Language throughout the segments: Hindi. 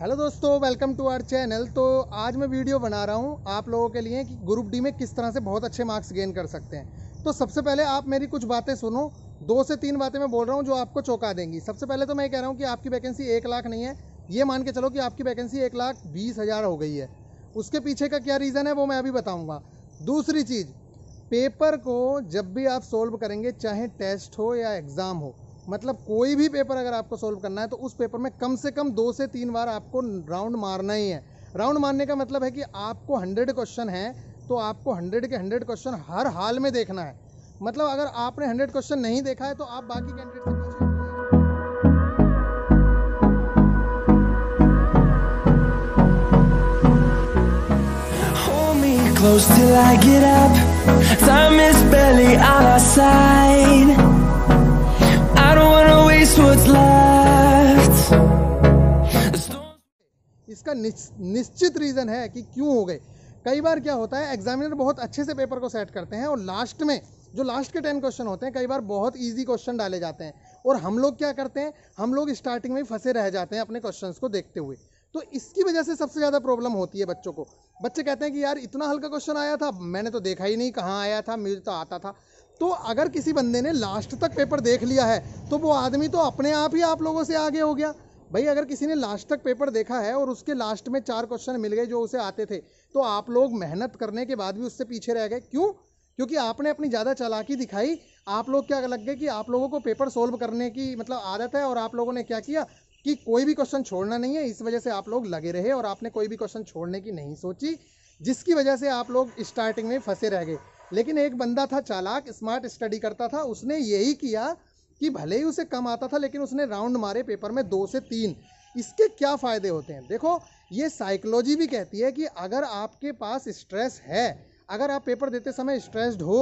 हेलो दोस्तों वेलकम टू आवर चैनल तो आज मैं वीडियो बना रहा हूँ आप लोगों के लिए कि ग्रुप डी में किस तरह से बहुत अच्छे मार्क्स गेन कर सकते हैं तो सबसे पहले आप मेरी कुछ बातें सुनो दो से तीन बातें मैं बोल रहा हूँ जो आपको चौंका देंगी सबसे पहले तो मैं कह रहा हूँ कि आपकी वैकेंसी एक लाख नहीं है ये मान के चलो कि आपकी वैकेंसी एक लाख बीस हज़ार हो गई है उसके पीछे का क्या रीज़न है वो मैं अभी बताऊँगा दूसरी चीज़ पेपर को जब भी आप सोल्व करेंगे चाहे टेस्ट हो या एग्ज़ाम हो मतलब कोई भी पेपर अगर आपको सोल्व करना है तो उस पेपर में कम से कम दो से तीन बार आपको राउंड मारना ही है राउंड मारने का मतलब है कि आपको हंड्रेड क्वेश्चन है तो आपको हंड्रेड के हंड्रेड क्वेश्चन हर हाल में देखना है मतलब अगर आपने हंड्रेड क्वेश्चन नहीं देखा है तो आप बाकी कैंडिडेट से पूछें Close till I get up Time is barely on our side इसका निश्चित रीज़न है कि क्यों हो गए कई बार क्या होता है एग्जामिनर बहुत अच्छे से पेपर को सेट करते हैं और लास्ट में जो लास्ट के टेन क्वेश्चन होते हैं कई बार बहुत इजी क्वेश्चन डाले जाते हैं और हम लोग क्या करते हैं हम लोग स्टार्टिंग में फंसे रह जाते हैं अपने क्वेश्चंस को देखते हुए तो इसकी वजह से सबसे ज़्यादा प्रॉब्लम होती है बच्चों को बच्चे कहते हैं कि यार इतना हल्का क्वेश्चन आया था मैंने तो देखा ही नहीं कहाँ आया था मुझे तो आता था तो अगर किसी बंदे ने लास्ट तक पेपर देख लिया है तो वो आदमी तो अपने आप ही आप लोगों से आगे हो गया भाई अगर किसी ने लास्ट तक पेपर देखा है और उसके लास्ट में चार क्वेश्चन मिल गए जो उसे आते थे तो आप लोग मेहनत करने के बाद भी उससे पीछे रह गए क्यों क्योंकि आपने अपनी ज़्यादा चालाकी दिखाई आप लोग क्या लग गए कि आप लोगों को पेपर सोल्व करने की मतलब आदत है और आप लोगों ने क्या किया कि कोई भी क्वेश्चन छोड़ना नहीं है इस वजह से आप लोग लगे रहे और आपने कोई भी क्वेश्चन छोड़ने की नहीं सोची जिसकी वजह से आप लोग स्टार्टिंग में फंसे रह गए लेकिन एक बंदा था चालाक स्मार्ट स्टडी करता था उसने यही किया कि भले ही उसे कम आता था लेकिन उसने राउंड मारे पेपर में दो से तीन इसके क्या फ़ायदे होते हैं देखो ये साइकोलॉजी भी कहती है कि अगर आपके पास स्ट्रेस है अगर आप पेपर देते समय स्ट्रेस्ड हो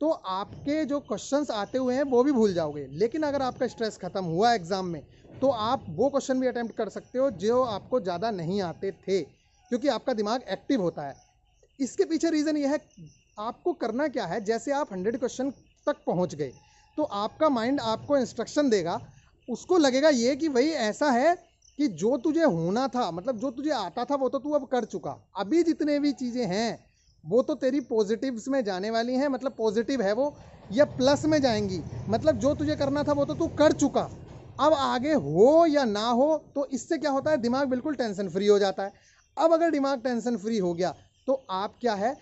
तो आपके जो क्वेश्चंस आते हुए हैं वो भी भूल जाओगे लेकिन अगर आपका स्ट्रेस ख़त्म हुआ एग्ज़ाम में तो आप वो क्वेश्चन भी अटैम्प्ट कर सकते हो जो आपको ज़्यादा नहीं आते थे क्योंकि आपका दिमाग एक्टिव होता है इसके पीछे रीज़न यह है आपको करना क्या है जैसे आप हंड्रेड क्वेश्चन तक पहुँच गए तो आपका माइंड आपको इंस्ट्रक्शन देगा उसको लगेगा ये कि भाई ऐसा है कि जो तुझे होना था मतलब जो तुझे आता था वो तो तू अब कर चुका अभी जितने भी चीज़ें हैं वो तो तेरी पॉजिटिव्स में जाने वाली हैं मतलब पॉजिटिव है वो या प्लस में जाएंगी मतलब जो तुझे करना था वो तो तू कर चुका अब आगे हो या ना हो तो इससे क्या होता है दिमाग बिल्कुल टेंशन फ्री हो जाता है अब अगर दिमाग टेंशन फ्री हो गया तो आप क्या है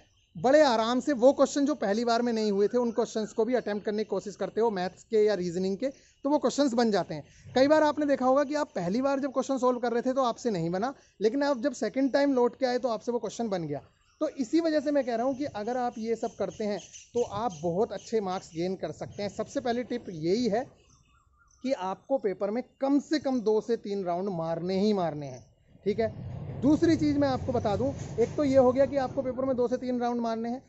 बड़े आराम से वो क्वेश्चन जो पहली बार में नहीं हुए थे उन क्वेश्चंस को भी अटैम्प्ट करने की कोशिश करते हो मैथ्स के या रीजनिंग के तो वो क्वेश्चंस बन जाते हैं कई बार आपने देखा होगा कि आप पहली बार जब क्वेश्चन सोल्व कर रहे थे तो आपसे नहीं बना लेकिन आप जब सेकेंड टाइम लौट के आए तो आपसे वो क्वेश्चन बन गया तो इसी वजह से मैं कह रहा हूँ कि अगर आप ये सब करते हैं तो आप बहुत अच्छे मार्क्स गेन कर सकते हैं सबसे पहली टिप यही है कि आपको पेपर में कम से कम दो से तीन राउंड मारने ही मारने हैं ठीक है दूसरी चीज़ मैं आपको बता दूं एक तो ये हो गया कि आपको पेपर में दो से तीन राउंड मारने हैं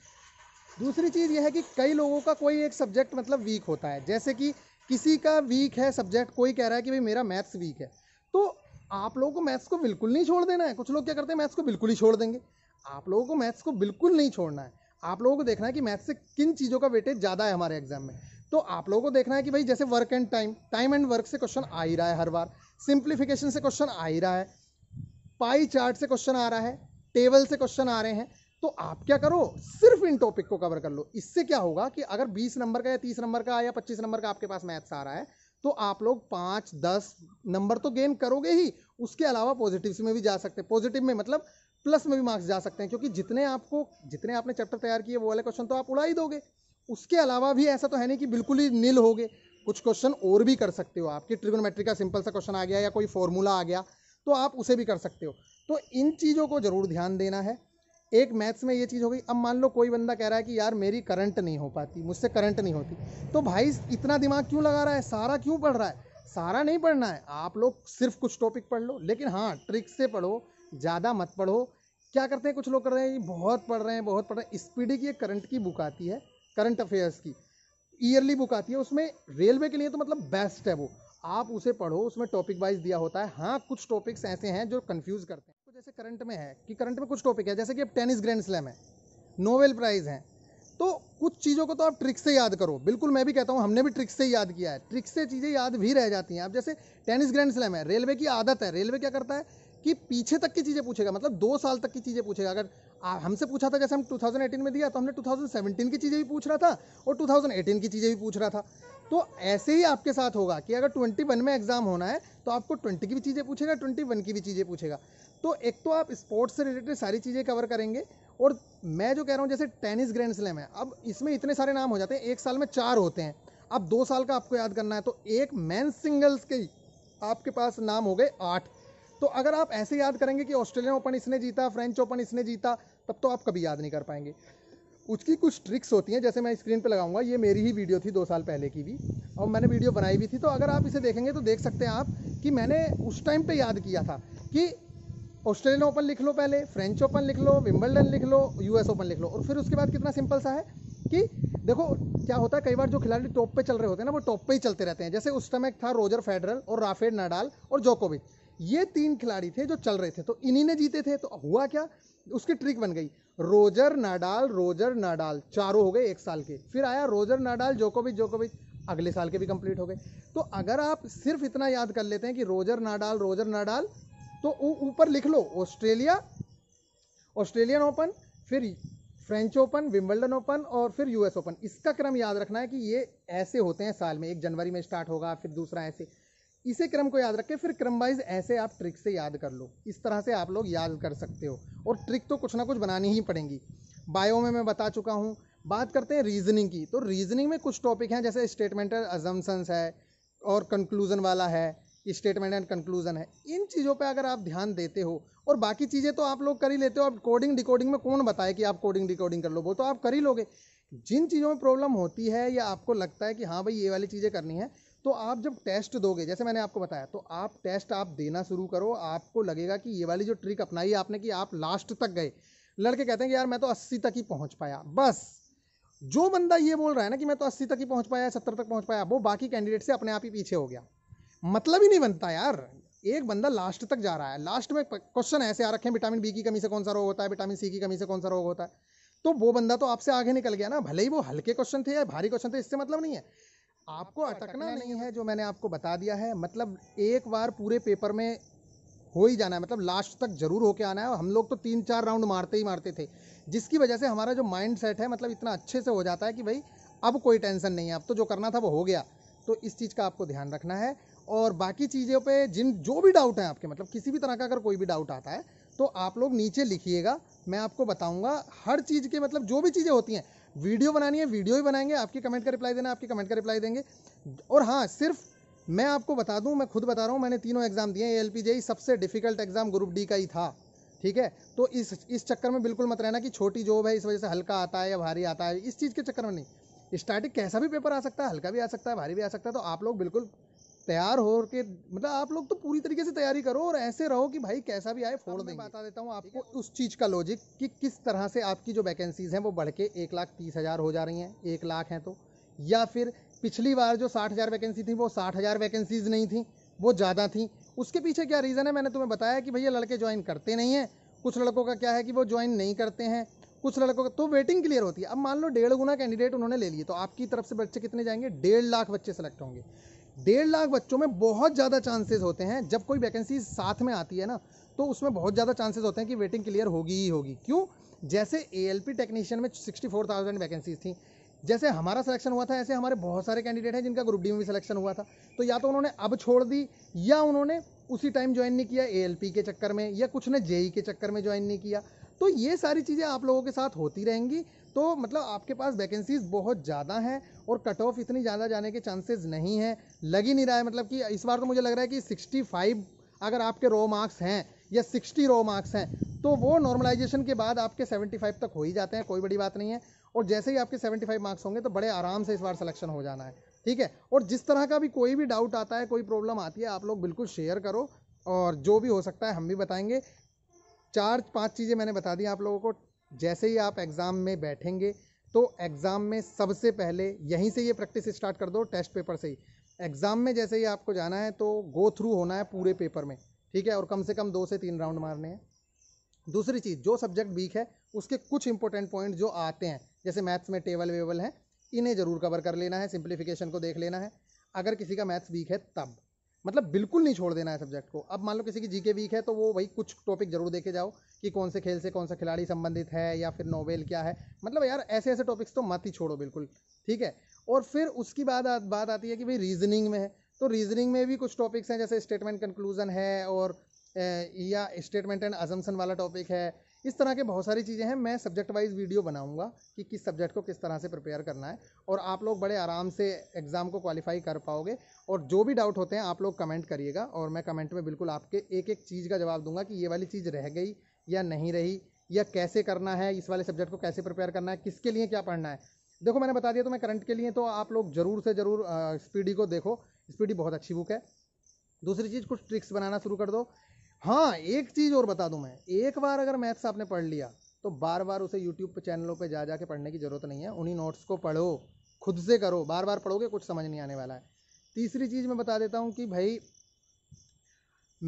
दूसरी चीज़ यह है कि कई लोगों का कोई एक सब्जेक्ट मतलब वीक होता है जैसे कि किसी का वीक है सब्जेक्ट कोई कह रहा है कि भाई मेरा मैथ्स वीक है तो आप लोगों को मैथ्स को बिल्कुल नहीं छोड़ देना है कुछ लोग क्या करते हैं मैथ्स को बिल्कुल ही छोड़ देंगे आप लोगों को मैथ्स को बिल्कुल नहीं छोड़ना है आप लोगों को देखना है कि मैथ्स से किन चीज़ों का वेटेज ज़्यादा है हमारे एग्जाम में तो आप लोगों को देखना है कि भाई जैसे work and time time and work से क्वेश्चन आ ही रहा है हर बार सिंप्लीफिकेशन से क्वेश्चन आ ही रहा है पाई चार्ट से क्वेश्चन आ रहा है टेबल से क्वेश्चन आ रहे हैं तो आप क्या करो सिर्फ इन टॉपिक को कवर कर लो इससे क्या होगा कि अगर 20 नंबर का या 30 नंबर का या 25 नंबर का आपके पास मैथ्स आ रहा है तो आप लोग पाँच दस नंबर तो गेन करोगे ही उसके अलावा पॉजिटिव में भी जा सकते हैं पॉजिटिव में मतलब प्लस में भी मार्क्स जा सकते हैं क्योंकि जितने आपको जितने आपने चैप्टर तैयार किए वो वाले क्वेश्चन तो आप उड़ा ही दोगे उसके अलावा भी ऐसा तो है नहीं कि बिल्कुल ही नील होगे कुछ क्वेश्चन और भी कर सकते हो आपकी ट्रिग्नोमेट्री का सिंपल सा क्वेश्चन आ गया या कोई फॉर्मूला आ गया तो आप उसे भी कर सकते हो तो इन चीज़ों को ज़रूर ध्यान देना है एक मैथ्स में ये चीज़ हो गई अब मान लो कोई बंदा कह रहा है कि यार मेरी करंट नहीं हो पाती मुझसे करंट नहीं होती तो भाई इतना दिमाग क्यों लगा रहा है सारा क्यों पढ़ रहा है सारा नहीं पढ़ना है आप लोग सिर्फ कुछ टॉपिक पढ़ लो लेकिन हाँ ट्रिक से पढ़ो ज़्यादा मत पढ़ो क्या करते हैं कुछ लोग कर रहे हैं बहुत पढ़ रहे हैं बहुत पढ़ रहे हैं स्पीडी की एक करंट की बुक आती है करंट अफेयर्स की ईयरली बुक आती है उसमें रेलवे के लिए तो मतलब बेस्ट है वो आप उसे पढ़ो उसमें टॉपिक वाइज दिया होता है हाँ कुछ टॉपिक्स ऐसे हैं जो कन्फ्यूज़ करते हैं तो जैसे करंट में है कि करंट में कुछ टॉपिक है जैसे कि अब टेनिस ग्रैंड स्लैम है नोवेल प्राइज़ हैं तो कुछ चीज़ों को तो आप ट्रिक से याद करो बिल्कुल मैं भी कहता हूँ हमने भी ट्रिक से याद किया है ट्रिक से चीज़ें याद भी रह जाती हैं आप जैसे टेनिस ग्रैंड स्लैम है रेलवे की आदत है रेलवे क्या करता है कि पीछे तक की चीज़ें पूछेगा मतलब दो साल तक की चीज़ें पूछेगा अगर हमसे पूछा था जैसे हम 2018 में दिया तो हमने 2017 की चीज़ें भी पूछ रहा था और 2018 की चीज़ें भी पूछ रहा था तो ऐसे ही आपके साथ होगा कि अगर 21 में एग्ज़ाम होना है तो आपको 20 की भी चीज़ें पूछेगा 21 की भी चीज़ें पूछेगा तो एक तो आप स्पोर्ट्स से रिलेटेड सारी चीज़ें कवर करेंगे और मैं जो कह रहा हूँ जैसे टेनिस ग्रैंड स्लैम है अब इसमें इतने सारे नाम हो जाते हैं एक साल में चार होते हैं अब दो साल का आपको याद करना है तो एक मैन सिंगल्स के आपके पास नाम हो गए आठ तो अगर आप ऐसे याद करेंगे कि ऑस्ट्रेलियन ओपन इसने जीता फ्रेंच ओपन इसने जीता तब तो आप कभी याद नहीं कर पाएंगे उसकी कुछ ट्रिक्स होती हैं जैसे मैं स्क्रीन पे लगाऊंगा ये मेरी ही वीडियो थी दो साल पहले की भी और मैंने वीडियो बनाई भी थी तो अगर आप इसे देखेंगे तो देख सकते हैं आप कि मैंने उस टाइम पे याद किया था कि ऑस्ट्रेलियन ओपन लिख लो पहले फ्रेंच ओपन लिख लो विम्बलडन लिख लो यूएस ओपन लिख लो और फिर उसके बाद कितना सिंपल सा है कि देखो क्या होता है कई बार जो खिलाड़ी टॉप पे चल रहे होते हैं ना वो टॉप पे ही चलते रहते हैं जैसे उस समय था रोजर फेडरल और राफेल नडाल और जोकोविच ये तीन खिलाड़ी थे जो चल रहे थे तो इन्हीं ने जीते थे तो हुआ क्या उसकी ट्रिक बन गई रोजर नाडाल रोजर नाडाल चारों हो गए एक साल के फिर आया रोजर नाडाल जोकोविच जोकोविच अगले साल के भी कंप्लीट हो गए तो अगर आप सिर्फ इतना याद कर लेते हैं कि रोजर नाडाल रोजर नाडाल तो ऊपर लिख लो ऑस्ट्रेलिया ऑस्ट्रेलियन ओपन फिर फ्रेंच ओपन विम्बल्डन ओपन और फिर यूएस ओपन इसका क्रम याद रखना है कि ये ऐसे होते हैं साल में एक जनवरी में स्टार्ट होगा फिर दूसरा ऐसे इसे क्रम को याद रखें फिर क्रम वाइज ऐसे आप ट्रिक से याद कर लो इस तरह से आप लोग याद कर सकते हो और ट्रिक तो कुछ ना कुछ बनानी ही पड़ेंगी बायो में मैं बता चुका हूँ बात करते हैं रीजनिंग की तो रीजनिंग में कुछ टॉपिक हैं जैसे स्टेटमेंटल अजम्सन्स है और कंक्लूज़न वाला है स्टेटमेंट एंड कंक्लूज़न है इन चीज़ों पर अगर आप ध्यान देते हो और बाकी चीज़ें तो आप लोग कर ही लेते हो आप कोडिंग डिकोडिंग में कौन बताए कि आप कोडिंग डिकोडिंग कर लो वो तो आप कर ही लोगे जिन चीज़ों में प्रॉब्लम होती है या आपको लगता है कि हाँ भाई ये वाली चीज़ें करनी है तो आप जब टेस्ट दोगे जैसे मैंने आपको बताया तो आप टेस्ट आप देना शुरू करो आपको लगेगा कि ये वाली जो ट्रिक अपनाई आपने कि आप लास्ट तक गए लड़के कहते हैं कि यार मैं तो अस्सी तक ही पहुँच पाया बस जो बंदा ये बोल रहा है ना कि मैं तो अस्सी तक ही पहुँच पाया सत्तर तक पहुँच पाया वो बाकी कैंडिडेट से अपने आप ही पीछे हो गया मतलब ही नहीं बनता यार एक बंदा लास्ट तक जा रहा है लास्ट में क्वेश्चन ऐसे आ रखे हैं विटामिन बी की कमी से कौन सा रोग होता है विटामिन सी की कमी से कौन सा रोग होता है तो वो बंदा तो आपसे आगे निकल गया ना भले ही वो हल्के क्वेश्चन थे या भारी क्वेश्चन थे इससे मतलब नहीं है आपको अटकना नहीं है जो मैंने आपको बता दिया है मतलब एक बार पूरे पेपर में हो ही जाना है मतलब लास्ट तक जरूर होके आना है हम लोग तो तीन चार राउंड मारते ही मारते थे जिसकी वजह से हमारा जो माइंड सेट है मतलब इतना अच्छे से हो जाता है कि भाई अब कोई टेंशन नहीं है अब तो जो करना था वो हो गया तो इस चीज़ का आपको ध्यान रखना है और बाकी चीज़ों पे जिन जो भी डाउट हैं आपके मतलब किसी भी तरह का अगर कोई भी डाउट आता है तो आप लोग नीचे लिखिएगा मैं आपको बताऊंगा हर चीज़ के मतलब जो भी चीज़ें होती हैं वीडियो बनानी है वीडियो ही बनाएंगे आपकी कमेंट का रिप्लाई देना आपकी कमेंट का रिप्लाई देंगे और हाँ सिर्फ मैं आपको बता दूं मैं खुद बता रहा हूँ मैंने तीनों एग्ज़ाम दिए ए एल पी जेई सबसे डिफिकल्ट एग्ज़ाम ग्रुप डी का ही था ठीक है तो इस इस चक्कर में बिल्कुल मत रहना कि छोटी जॉब है इस वजह से हल्का आता है या भारी आता है इस चीज़ के चक्कर में नहीं स्टैटिक कैसा भी पेपर आ सकता है हल्का भी आ सकता है भारी भी आ सकता है तो आप लोग बिल्कुल तैयार हो के मतलब आप लोग तो पूरी तरीके से तैयारी करो और ऐसे रहो कि भाई कैसा भी आए फोड़ देंगे बता देता हूँ आपको उस चीज़ का लॉजिक कि किस तरह से आपकी जो वैकेंसीज़ हैं वो बढ़ के एक लाख तीस हज़ार हो जा रही हैं एक लाख हैं तो या फिर पिछली बार जो साठ हज़ार वैकेंसी थी वो साठ हज़ार वैकेंसीज़ नहीं थी वो ज़्यादा थी उसके पीछे क्या रीज़न है मैंने तुम्हें बताया कि भैया लड़के ज्वाइन करते नहीं हैं कुछ लड़कों का क्या है कि वो ज्वाइन नहीं करते हैं कुछ लड़कों का तो वेटिंग क्लियर होती है अब मान लो डेढ़ गुना कैंडिडेट उन्होंने ले लिए तो आपकी तरफ से बच्चे कितने जाएंगे डेढ़ लाख बच्चे सेलेक्ट होंगे डेढ़ लाख बच्चों में बहुत ज़्यादा चांसेस होते हैं जब कोई वैकेंसी साथ में आती है ना तो उसमें बहुत ज़्यादा चांसेस होते हैं कि वेटिंग क्लियर होगी ही होगी क्यों जैसे ए टेक्नीशियन में सिक्सटी फोर थाउजेंड वैकेंसीज थी जैसे हमारा सिलेक्शन हुआ था ऐसे हमारे बहुत सारे कैंडिडेट हैं जिनका ग्रुप डी में भी सिलेक्शन हुआ था तो या तो उन्होंने अब छोड़ दी या उन्होंने उसी टाइम ज्वाइन नहीं किया ए के चक्कर में या कुछ ने जेई e के चक्कर में ज्वाइन नहीं किया तो ये सारी चीज़ें आप लोगों के साथ होती रहेंगी तो मतलब आपके पास वैकेंसीज़ बहुत ज़्यादा हैं और कट ऑफ इतनी ज़्यादा जाने के चांसेस नहीं हैं लग ही नहीं रहा है मतलब कि इस बार तो मुझे लग रहा है कि सिक्सटी फाइव अगर आपके रो मार्क्स हैं या सिक्सटी रो मार्क्स हैं तो वो नॉर्मलाइजेशन के बाद आपके सेवेंटी फाइव तक हो ही जाते हैं कोई बड़ी बात नहीं है और जैसे ही आपके सेवेंटी फाइव मार्क्स होंगे तो बड़े आराम से इस बार सिलेक्शन हो जाना है ठीक है और जिस तरह का भी कोई भी डाउट आता है कोई प्रॉब्लम आती है आप लोग बिल्कुल शेयर करो और जो भी हो सकता है हम भी बताएंगे चार पांच चीज़ें मैंने बता दी आप लोगों को जैसे ही आप एग्ज़ाम में बैठेंगे तो एग्ज़ाम में सबसे पहले यहीं से ये प्रैक्टिस स्टार्ट कर दो टेस्ट पेपर से ही एग्ज़ाम में जैसे ही आपको जाना है तो गो थ्रू होना है पूरे पेपर में ठीक है और कम से कम दो से तीन राउंड मारने हैं दूसरी चीज़ जो सब्जेक्ट वीक है उसके कुछ इंपॉर्टेंट पॉइंट जो आते हैं जैसे मैथ्स में टेबल वेबल हैं इन्हें ज़रूर कवर कर लेना है सिंप्लीफिकेशन को देख लेना है अगर किसी का मैथ्स वीक है तब मतलब बिल्कुल नहीं छोड़ देना है सब्जेक्ट को अब मान लो किसी की जीके वीक है तो वो भाई कुछ टॉपिक जरूर देखे जाओ कि कौन से खेल से कौन सा खिलाड़ी संबंधित है या फिर नोवेल क्या है मतलब यार ऐसे ऐसे टॉपिक्स तो मत ही छोड़ो बिल्कुल ठीक है और फिर उसकी बाद आ, बात आती है कि भाई रीजनिंग में है तो रीजनिंग में भी कुछ टॉपिक्स हैं जैसे स्टेटमेंट कंक्लूजन है और या स्टेटमेंट एंड अजम्सन वाला टॉपिक है इस तरह के बहुत सारी चीज़ें हैं मैं सब्जेक्ट वाइज वीडियो बनाऊंगा कि किस सब्जेक्ट को किस तरह से प्रिपेयर करना है और आप लोग बड़े आराम से एग्ज़ाम को क्वालिफाई कर पाओगे और जो भी डाउट होते हैं आप लोग कमेंट करिएगा और मैं कमेंट में बिल्कुल आपके एक एक चीज़ का जवाब दूंगा कि ये वाली चीज़ रह गई या नहीं रही या कैसे करना है इस वाले सब्जेक्ट को कैसे प्रिपेयर करना है किसके लिए क्या पढ़ना है देखो मैंने बता दिया तो मैं करंट के लिए तो आप लोग ज़रूर से ज़रूर स्पीडी को देखो स्पीडी बहुत अच्छी बुक है दूसरी चीज़ कुछ ट्रिक्स बनाना शुरू कर दो हाँ एक चीज़ और बता दूँ मैं एक बार अगर मैथ्स आपने पढ़ लिया तो बार बार उसे यूट्यूब पर चैनलों पर जा जा के पढ़ने की ज़रूरत नहीं है उन्हीं नोट्स को पढ़ो खुद से करो बार बार पढ़ोगे कुछ समझ नहीं आने वाला है तीसरी चीज़ मैं बता देता हूँ कि भाई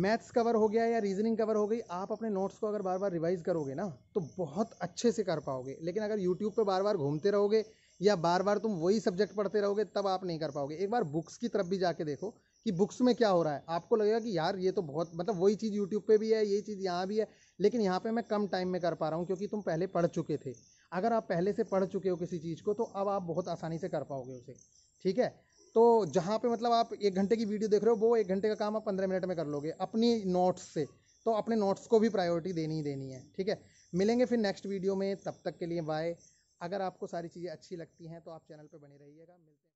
मैथ्स कवर हो गया या रीजनिंग कवर हो गई आप अपने नोट्स को अगर बार बार रिवाइज करोगे ना तो बहुत अच्छे से कर पाओगे लेकिन अगर यूट्यूब पर बार बार घूमते रहोगे या बार बार तुम वही सब्जेक्ट पढ़ते रहोगे तब आप नहीं कर पाओगे एक बार बुक्स की तरफ भी जाके देखो कि बुक्स में क्या हो रहा है आपको लगेगा कि यार ये तो बहुत मतलब वही चीज़ यूट्यूब पे भी है ये चीज़ यहाँ भी है लेकिन यहाँ पे मैं कम टाइम में कर पा रहा हूँ क्योंकि तुम पहले पढ़ चुके थे अगर आप पहले से पढ़ चुके हो किसी चीज़ को तो अब आप बहुत आसानी से कर पाओगे उसे ठीक है तो जहाँ पे मतलब आप एक घंटे की वीडियो देख रहे हो वो एक घंटे का काम आप पंद्रह मिनट में कर लोगे अपनी नोट्स से तो अपने नोट्स को भी प्रायोरिटी देनी ही देनी है ठीक है मिलेंगे फिर नेक्स्ट वीडियो में तब तक के लिए बाय अगर आपको सारी चीज़ें अच्छी लगती हैं तो आप चैनल पर बने रहिएगा मिलते